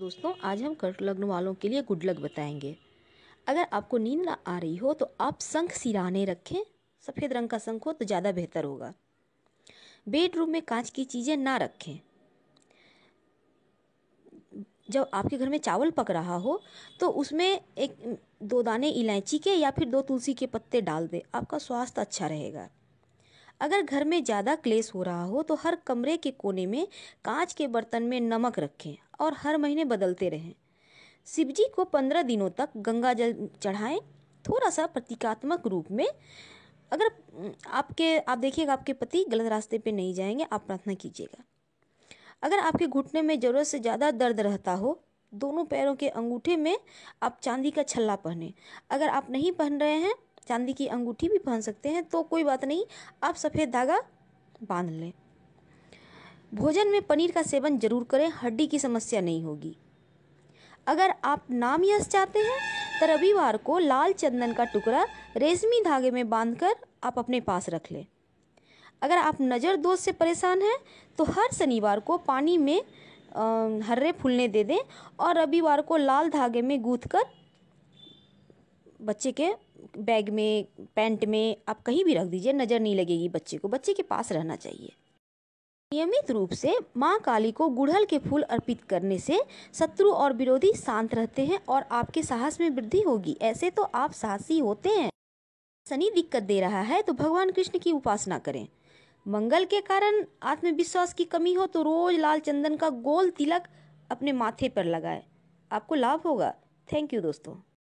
दोस्तों आज हम कर्क लग्न वालों के लिए गुड लक बताएंगे अगर आपको नींद ना आ रही हो तो आप शंख सिराने रखें सफ़ेद रंग का शंख हो तो ज़्यादा बेहतर होगा बेडरूम में कांच की चीज़ें ना रखें जब आपके घर में चावल पक रहा हो तो उसमें एक दो दाने इलायची के या फिर दो तुलसी के पत्ते डाल दें आपका स्वास्थ्य अच्छा रहेगा अगर घर में ज़्यादा क्लेश हो रहा हो तो हर कमरे के कोने में कांच के बर्तन में नमक रखें और हर महीने बदलते रहें शिवजी को पंद्रह दिनों तक गंगा जल चढ़ाएँ थोड़ा सा प्रतीकात्मक रूप में अगर आपके आप देखिएगा आपके पति गलत रास्ते पे नहीं जाएंगे आप प्रार्थना कीजिएगा अगर आपके घुटने में ज़रूरत से ज़्यादा दर्द रहता हो दोनों पैरों के अंगूठे में आप चांदी का छल्ला पहने अगर आप नहीं पहन रहे हैं चांदी की अंगूठी भी पहन सकते हैं तो कोई बात नहीं आप सफ़ेद धागा बांध लें भोजन में पनीर का सेवन जरूर करें हड्डी की समस्या नहीं होगी अगर आप नाम यश चाहते हैं तो रविवार को लाल चंदन का टुकड़ा रेशमी धागे में बांधकर आप अपने पास रख लें अगर आप नज़र दोष से परेशान हैं तो हर शनिवार को पानी में हर्रे फूलने दे दें और रविवार को लाल धागे में गूँथ कर बच्चे के बैग में पैंट में आप कहीं भी रख दीजिए नज़र नहीं लगेगी बच्चे को बच्चे के पास रहना चाहिए नियमित रूप से माँ काली को गुड़हल के फूल अर्पित करने से शत्रु और विरोधी शांत रहते हैं और आपके साहस में वृद्धि होगी ऐसे तो आप साहसी होते हैं शनि दिक्कत दे रहा है तो भगवान कृष्ण की उपासना करें मंगल के कारण आत्मविश्वास की कमी हो तो रोज लाल चंदन का गोल तिलक अपने माथे पर लगाएं आपको लाभ होगा थैंक यू दोस्तों